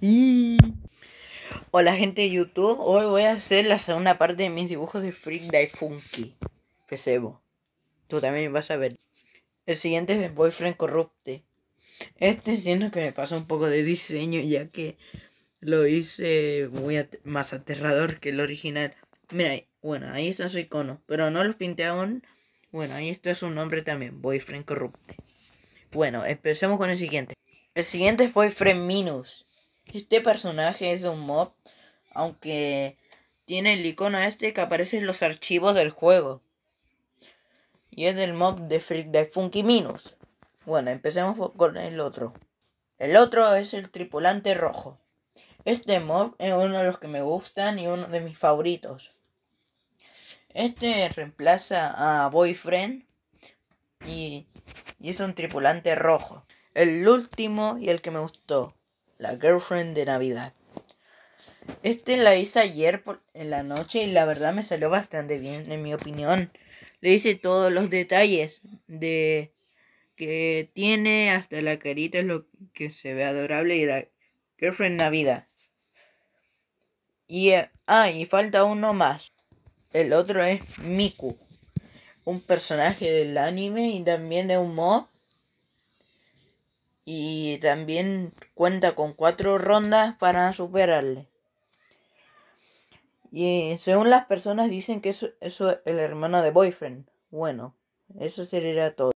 Y... Hola gente de YouTube, hoy voy a hacer la segunda parte de mis dibujos de Freak Day Funky. Pesebo. Tú también vas a ver. El siguiente es Boyfriend Corrupte. Este siento que me pasó un poco de diseño ya que lo hice muy más aterrador que el original. Mira, bueno, ahí está su icono, pero no los pinté aún. Bueno, ahí está su nombre también, Boyfriend Corrupte. Bueno, empecemos con el siguiente. El siguiente es Boyfriend Minus. Este personaje es un mob, aunque tiene el icono este que aparece en los archivos del juego. Y es del mob de Freak de Funky Minus. Bueno, empecemos con el otro. El otro es el tripulante rojo. Este mob es uno de los que me gustan y uno de mis favoritos. Este reemplaza a Boyfriend y es un tripulante rojo. El último y el que me gustó la girlfriend de Navidad. Este la hice ayer por, en la noche y la verdad me salió bastante bien, en mi opinión. Le hice todos los detalles de que tiene hasta la carita es lo que se ve adorable y la girlfriend Navidad. Y eh, ah, y falta uno más. El otro es Miku, un personaje del anime y también de un mod y también cuenta con cuatro rondas para superarle. Y según las personas dicen que eso, es el hermano de Boyfriend. Bueno, eso sería todo.